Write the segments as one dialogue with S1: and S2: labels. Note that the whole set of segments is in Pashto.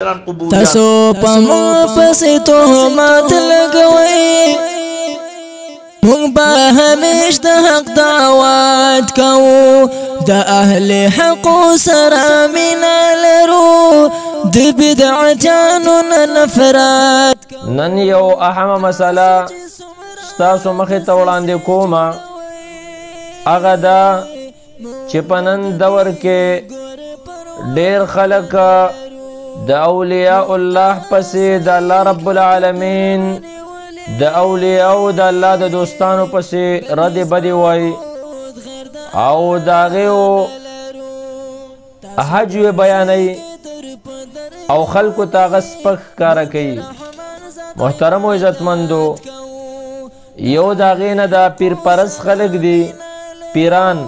S1: تاسو په موږ پسې تهمت لګوئ موږ به همیش د حق دعوت کوو د اهل حق سره مینا لرو د بدعجانو نه نفرت نن یو اهمه مسله ستاسو مخې ته وړاندې کومه هغه ده چې په نن دور کې ډېر خلک د اولیاء الله پسې د الله رب العالمین د اولیاء او د الله د دوستانو پسې رد بدی وای او داغه او حج بیانې او خلکو ته غسپخ کار کوي محترم او عزتمندو یو داغه نه دا پیر پرس خلق دی پیران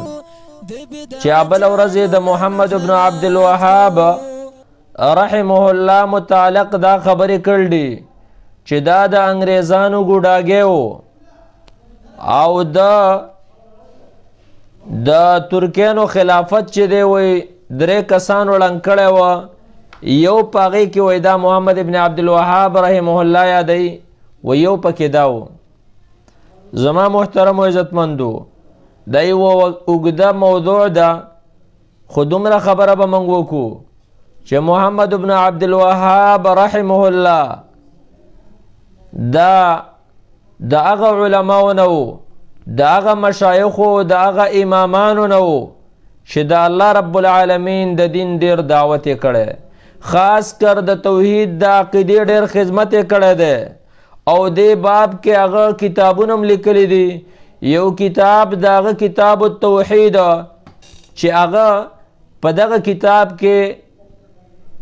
S1: چې ابل اورزه د محمد ابن عبد الوهاب رحمه الله متعلق دا خبرې کړل دي چې دا د انګريزانو ګډاګیو او دا د ترکانو خلافت چې دی وي درې کسانو لنګ کړي و یو پاغي کې وای دا محمد ابن عبد الوهاب رحمه الله یادای و یو پکې داو زما محترم او عزتمندو دا یو وګدا موضوع ده خو دومره خبره به منغو کو چې محمد ابن عبد الوهاب رحمه الله دا د هغه علماو نه وو د هغه مشایخو د هغه امامانو نه وو چې د الله رب العالمین د دین ډیر دعوت کړي خاص کر د توحید د عقیده ډیر خدمت کړي ده او د باب کې هغه کتابونه هم لیکلي دي یو کتاب دغه کتاب التوحید چې هغه په دغه کتاب کې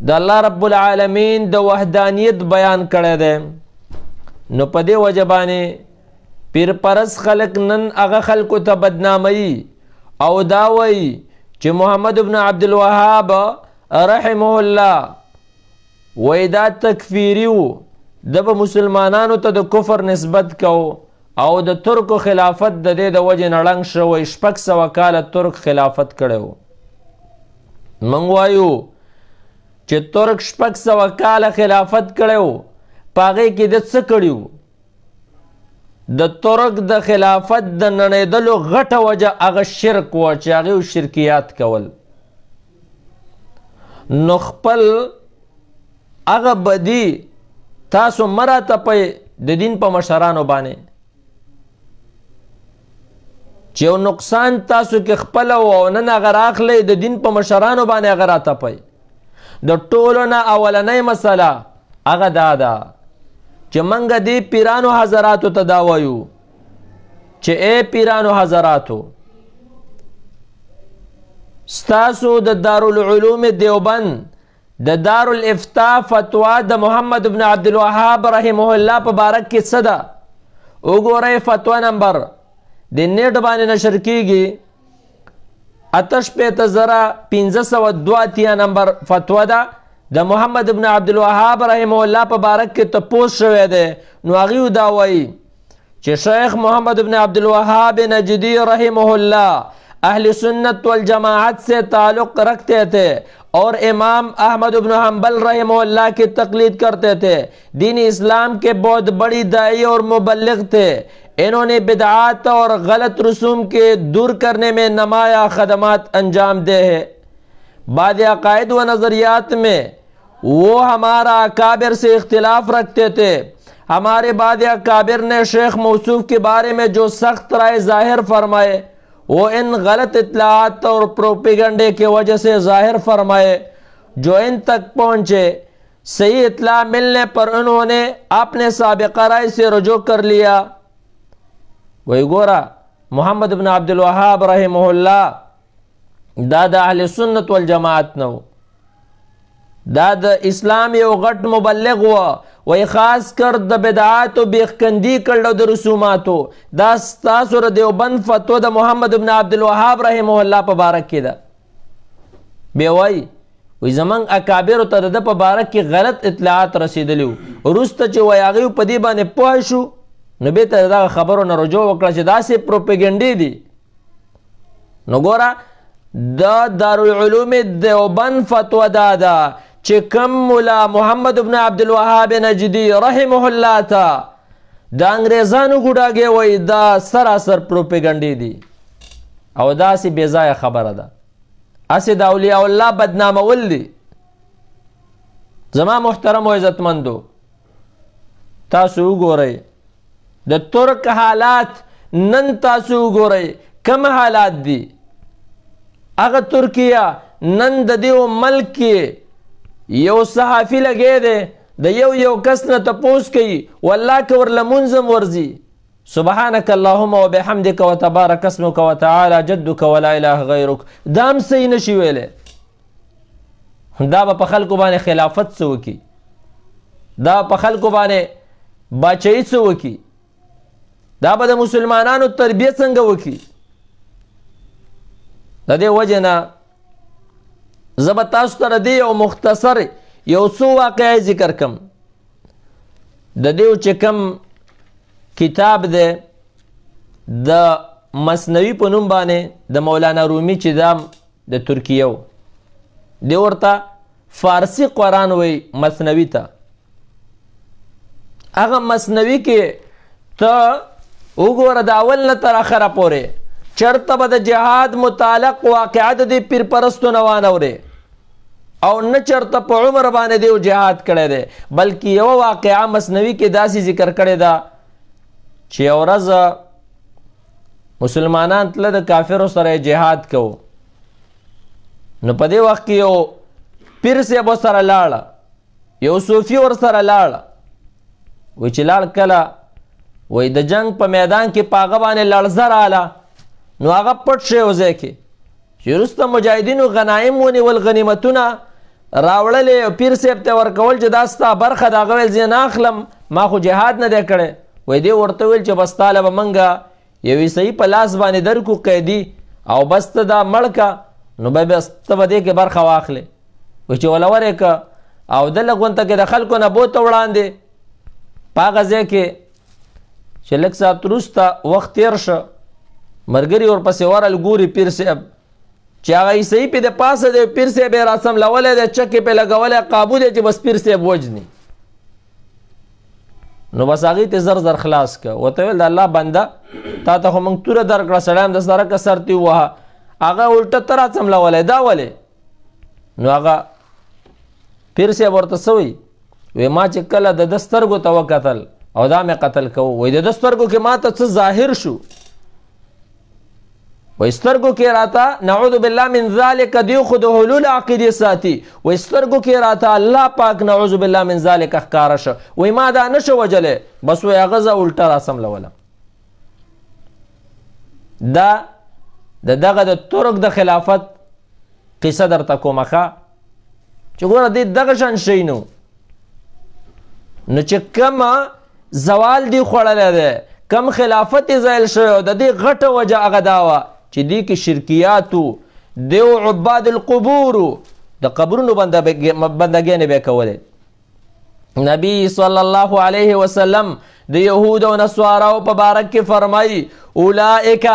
S1: د الله رب العالمین د وحدانیت بیان کړی دی نو په دې وجبانې پیر پرس خلق نن هغه خلکو ته بدنامي او دا وایي چې محمد ابن عبد الوهاب رحمه الله وای دا تکفیری وو د مسلمانانو ته د کفر نسبت کو او د ترکو خلافت د دې د وجې نړنګ شوی شپږ سوه کاله ترک خلافت کړی وو موږ وایو چې ترک شپږ سوه کاله خلافت کړی و په هغې کې د څه کړي و د ترک د خلافت د نړېدلو غټه وجه هغه شرک وه چې هغې شرکیات کول نو خپل هغه بدی تاسو مرا ته په د دین په مشرانو باندې چې نقصان تاسو کې خپل او نن هغه راخلې د دین په مشرانو باندې هغه راته پي د ټولونه اولنې مسله هغه دا ده چې منګه دی پیرانو حضراتو ته دا وایو چې اے پیرانو حضراتو ستاسو د دا دارالعلوم دیوبند د دا دارالافتا فتوا د محمد ابن عبد الوهاب رحمه الله په بارک کې صدا وګورئ فتوا نمبر د نیټ باندې نشر کیږي اتش پیت زرا پینز سو دو تیا نمبر فتوه دا دا محمد ابن عبدالوحاب رحمه اللہ پا بارک که تپوس پوست شوه ده نو اغیو دا وی چه شیخ محمد ابن عبدالوحاب نجدی رحمه اللہ اہل سنت والجماعت سے تعلق رکھتے تھے اور امام احمد ابن حنبل رحمہ اللہ کی تقلید کرتے تھے دین اسلام کے بہت بڑی دائی اور مبلغ تھے انہوں نے بدعات اور غلط رسوم کے دور کرنے میں نمایاں خدمات انجام دے ہے بعد عقائد و نظریات میں وہ ہمارا کابر سے اختلاف رکھتے تھے ہمارے بعد کابر نے شیخ موصوف کے بارے میں جو سخت رائے ظاہر فرمائے وہ ان غلط اطلاعات اور پروپیگنڈے کے وجہ سے ظاہر فرمائے جو ان تک پہنچے صحیح اطلاع ملنے پر انہوں نے اپنے سابقہ رائے سے رجوع کر لیا وای ګوره محمد ابن عبد الوهاب رحمه الله دا د اهل سنت والجماعت نو دا د اسلام یو غټ مبلغ و وای خاص کر د بدعات او بیخکندی کړه د رسوماتو دا تاسو ر دیوبند فتو د محمد ابن عبد الوهاب رحمه الله په بارک کې ده بی وای وی زمنګ اکابر ته د په بارک کې غلط اطلاعات رسیدلی وروسته چې وای هغه په دې باندې پوه شو نو به ته دا خبرو نه رجوع وکړه چې دا سه پروپاګاندا دي نو ګوره دا دارالعلوم دیوبند فتوا دا ده چې کم مولا محمد ابن عبد الوهاب نجدي رحمه الله تا دا انګريزانو ګډاګي وای دا سراسر پروپاګاندا دي او دا سه بیزای خبره ده اسه دا اولیاء الله بدنامول دي زما محترم او عزتمندو تاسو وګورئ د ترک حالات نن تاسو وګورئ کم حالات دي هغه ترکیه نن د دې ملک کې یو صحافي لګی دی د یو یو کس نه تپوس کوي والله که ورله منظم ورځي سبحانك اللهم وبحمدك وتبارك اسمك وتعالى جدك ولا اله غيرك دام سي نشي ویله دا په خلکو باندې خلافت سو کی دا په خلکو باندې بچی سو کی دا به د مسلمانانو تربیه څنګه وکړي د دې وجه نه زه به تاسو ته د یو مختصر یو څو واقعې ذکر کم د دې چې کم کتاب دی د مصنوي په نوم باندې د مولانا رومي چې دا د ترکیه و دی ورته فارسی قرآن وی مصنوي ته هغه مصنوي کې ته وګوره د اول نه تر اخره پورې چرته به د جهاد متعلق واقعات دی پیر پرستو نه وانورې او نه چرته په عمر باندې دی جهاد کړی دی بلکې یو واقعا مسنوي کې داسې ذکر کړی دا چې اورز مسلمانان تل د کافرو سره جهاد کو نو په دې وخت کې یو پیر سه به سره لاړ یو صوفي ور سره لاړ و چې لاړ کله وای د جنگ په میدان کې پاغه باندې لړزه رااله نو هغه پټ شی وځي کې چې رسته مجاهدینو غنایم ونیول غنیمتونه راوړلې پیر صاحب ته ورکول چې دا ستا برخه دا غویل زین اخلم ما خو جهاد نه دی کړی وای دی ورته ویل چې بس طالب منګه یوې صحیح په لاس باندې درکو قیدی او بس ته دا مړکا نو به بس ته دې کې برخه واخلې و چې ولورې ک او د لګونته کې د خلکو نه بوته وړاندې پاغه ځکه چې لک صاحب ترسته وخت تیر شو مرګري ور پسې ورل ګوري پیر صاحب چې هغه یې صحیح په د پاسه د پیر صاحب راسم لولې د چکه په لګولې قابو دي چې بس پیر صاحب وجني نو بس هغه ته زر زر خلاص ک وته ول الله بنده تا ته خو مونږ تور در کړ سلام د سره ک سرتی و هغه الټه تر اعظم لولې دا ولې نو هغه پیر سي ورته سوي وې ما چې کله د دسترګو ته وکتل او دا مې قتل کو وای د دسترګو کې ماته څه ظاهر شو وای سترګو کې راته نعوذ بالله من ذالک دی خو د حلول عقیده ساتي وای سترګو کې راته الله پاک نعوذ بالله من ذالک احکار شو وای ما دا نشو وجلې بس وای غزه الټا راسم لولم دا د دغه د ترک د خلافت قصه درته کومخه چې ګوره دې دغه شان شي نو نو چې کما زوال دی خوړل دی کم خلافت زایل شوی د دې غټه وجه هغه داوه چې دې کې شرکیاتو دیو عباد القبور د قبرونو بندګیانې به کولې نبی صلی الله علیه وسلم د یهود او نصاراو په بارک کې فرمایي أولئك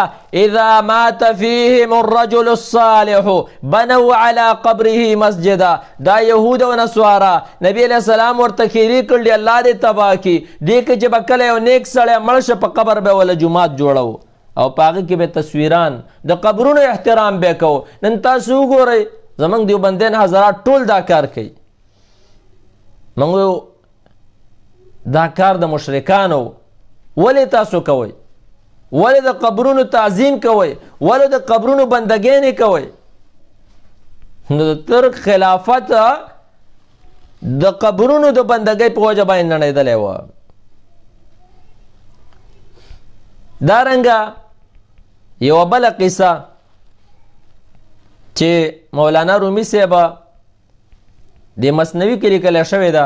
S1: إذا مات فيهم الرجل الصالح بنوا على قبره مسجدا دا يهود و نسوارا نبی علیہ السلام ورته خیری کړل الله دې تبا کی دې کې چې بکله یو نیک سړی مړ شه په قبر به ول جمعات جوړو او پاګه کې به تصویران د قبرونو احترام به کو نن تاسو ګورئ زمنګ دیوبندین حضرات ټول دا کار کوي موږ دا کار د مشرکانو ولې تاسو کوئ ولې د قبرونو تعظیم کوي ولې د قبرونو بندګۍ نه کوي نو تر خلافت د قبرونو د بندګۍ په وجه باندې نړیدلې و دارنګه یو بل قصه چې مولانا رومي صاحب د مسنوي کې لیکل شوې ده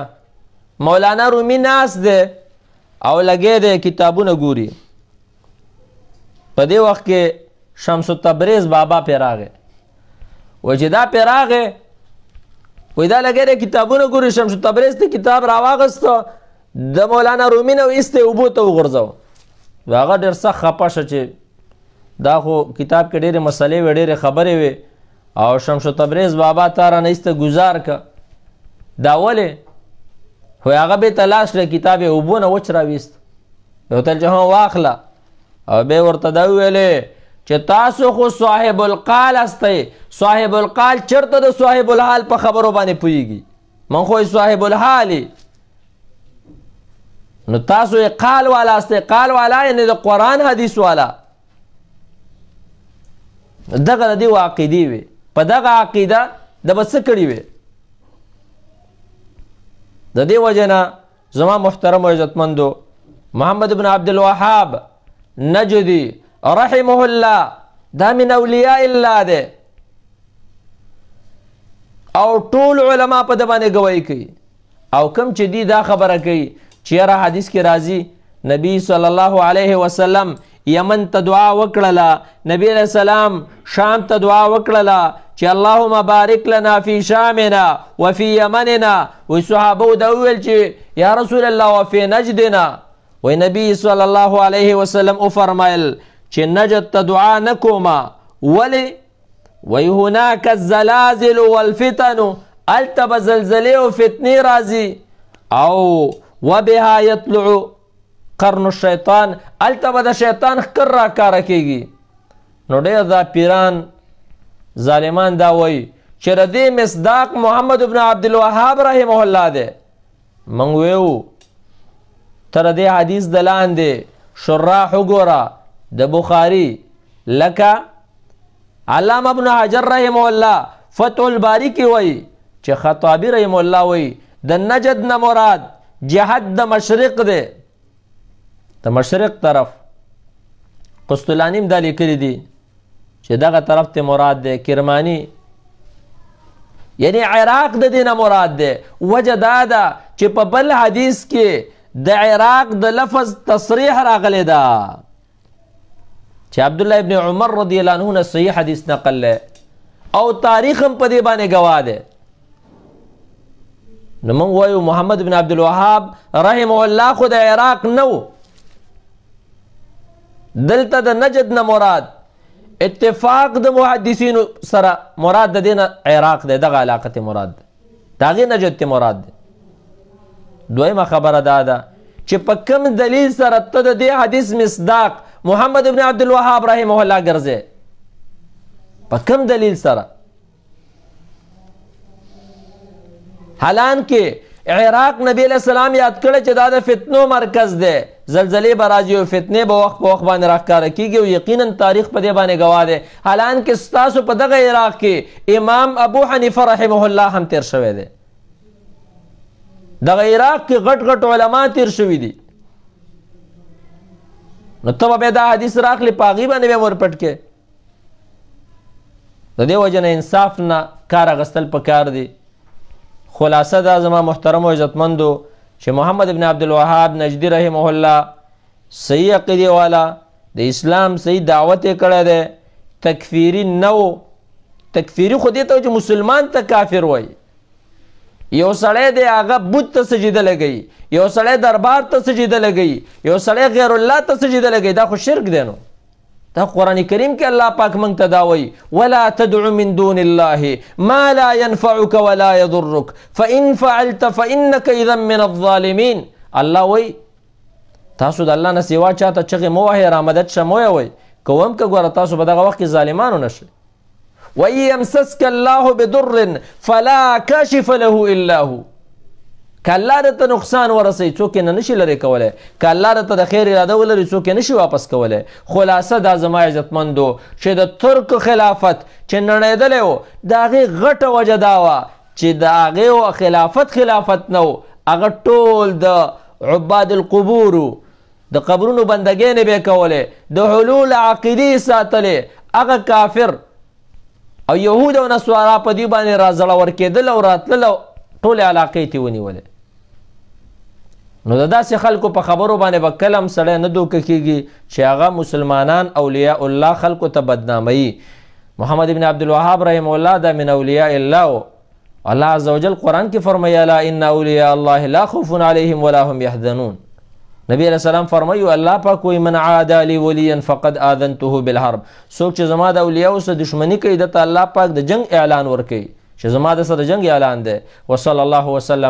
S1: مولانا رومي ناس ده او لګې ده کتابونه ګوري په دې وخت کې شمس تبریز بابا پیراغه و چې دا پیراغه وې دا لګره کتابونه ګوري شمس تبریز ته کتاب راواغست د مولانا رومین او است وبو ته وغورځو واغه ډېر سخت خپه شو چې دا خو کتاب کې ډېرې مسلې و ډېرې خبرې وي او شمس تبریز بابا تارا نه است گزار ک دا وله خو هغه به تلاش له کتاب وبونه وچ راويست یو تل جهان واخله او به ورته دا ویلې چې تاسو خو صاحب القال استې صاحب القال چرته د صاحب الحال په خبرو باندې پويږي من خو صاحب الحال نو تاسو قال والا استې قال والا یعنی د قران حدیث والا دغه د عقیدی وي په دغه عقیده د بس کړی وي د دې وجنه زما محترم او عزتمندو محمد ابن عبد الوهاب نجدي رحمه الله دا من اولیاء الله ده او ټول علما په د باندې گواہی کوي او کم چې دی دا خبره کوي چې را حدیث کې راځي نبی صلی الله علیه وسلم یمن ته دعا وکړه نبی رسول سلام شام ته دعا وکړه چې اللهم بارک لنا فی شامنا وفي یمننا وصحابه دا ویل چې یا رسول الله وفي نجدنا وای نبی صلی الله علیه وسلم او فرمایل چې نجد ته دعا نکوما ولی وای هناک الزلازل والفتن التب زلزله او فتنه راځي او وبها يطلع قرن الشیطان التب د شیطان خکر را کار کیږي نو ډیر دا پیران ظالمان دا وای چې ردی مصداق محمد ابن عبد الوهاب رحمه الله ده منګ ویو تر دې حدیث دلان دی شراح وګوره د بخاری لکه علامه ابن حجر رحم الله فتح الباری کې وای چې خطابی رحم الله وای د نجد نه مراد جهاد د مشرق دی د مشرق طرف قسطلانیم دا لیکلی دی چې دغه طرف ته مراد دی کرمانی یعنی عراق د دینه مراد دی وجه دا ده چې په بل حدیث کې د عراق د لفظ تصریح راغلی دا چې عبد الله ابن عمر رضی الله عنه صحیح حدیث نقل له او تاریخ هم په دې باندې گواه ده نو موږ وایو محمد بن عبد الوهاب رحمه الله خو د عراق نو دلته د نجد نه مراد اتفاق د محدثینو سره مراد د دین عراق ده دغه علاقه مراد دغه نجد ته مراد ده دویمه خبره دا ده چې په کوم دلیل سره ته د دې حدیث مصداق محمد ابن عبد الوهاب رحمه الله ګرځي په کوم دلیل سره حالان کې عراق نبی علیہ السلام یاد کړی چې دا د فتنو مرکز دی زلزلې به راځي او فتنې به وخت په وخت باندې راښکاره کیږي او یقینا تاریخ په دې باندې ګواه دی حالان کې ستاسو په دغه عراق کې امام ابو حنیفه رحمه الله هم تیر شوی دی د عراق کې غټ غټ علما تیر شوي دي نو ته به دا حدیث راخلی پاغي باندې به ورپټ کې د دې وجه نه انصاف نه کار غستل پکار دي خلاصه دا زما محترم او عزتمندو چې محمد ابن عبد الوهاب نجدي رحمه الله صحیح عقیده والا د اسلام صحیح دعوت کړه ده تکفیری نو تکفیری خو دې ته چې مسلمان ته کافر وایي یو سړی دی هغه بت ته سجده لګی یو سړی دربار ته سجده لګی یو سړی غیر الله ته سجده لګی دا خو شرک دی نو دا قران کریم کې الله پاک مونږ ته دا وایي ولا تدع من دون الله ما لا ينفعك ولا يضرك فان فعلت فانك اذا من الظالمين الله وایي تاسو د الله نه سیوا چاته چغه مو وهه را مدد شمو وایي کوم که ګوره تاسو په دغه وخت کې ظالمانو نشئ وَيَمْسَسْكَ اللَّهُ بِضُرٍ فَلَا كَاشِفَ لَهُ إِلَّا هُ کله درته نقصان ورسي څوک نه نشي لري کوله کله درته د خیر اراده ولري څوک نشي واپس کوله خلاصه د زما عزتمندو چې د ترک خلافت چې نړیدلې و داغه غټه وجه دا و چې داغه او خلافت خلافت نو هغه ټول د عباد القبور د قبرونو بندګې نه به کوله د حلول عقيدي ساتله هغه کافر او يهود او نسوارا په دې باندې راځل ور کېدل او راتلل ټول علاقې ته ونیولې نو دا داسې خلکو په خبرو باندې به با کلم سړی نه دوکه کېږي چې هغه مسلمانان اولیاء الله خلکو ته بدناموي محمد ابن عبد الوهاب رحم الله دا من اولیاء الله الله عز وجل قرآن کې فرمایي الا ان اولیاء الله لا خوف عليهم ولا هم يحزنون نبی علیہ السلام فرمایي الله پاک وي من عاد لي وليا فقد اذنته بالحرب څوک چې زما د اولیاء سره دښمنی کوي د الله پاک د جنگ اعلان ورکي چې زما د سره جنگ اعلان ده وصلی الله وسلم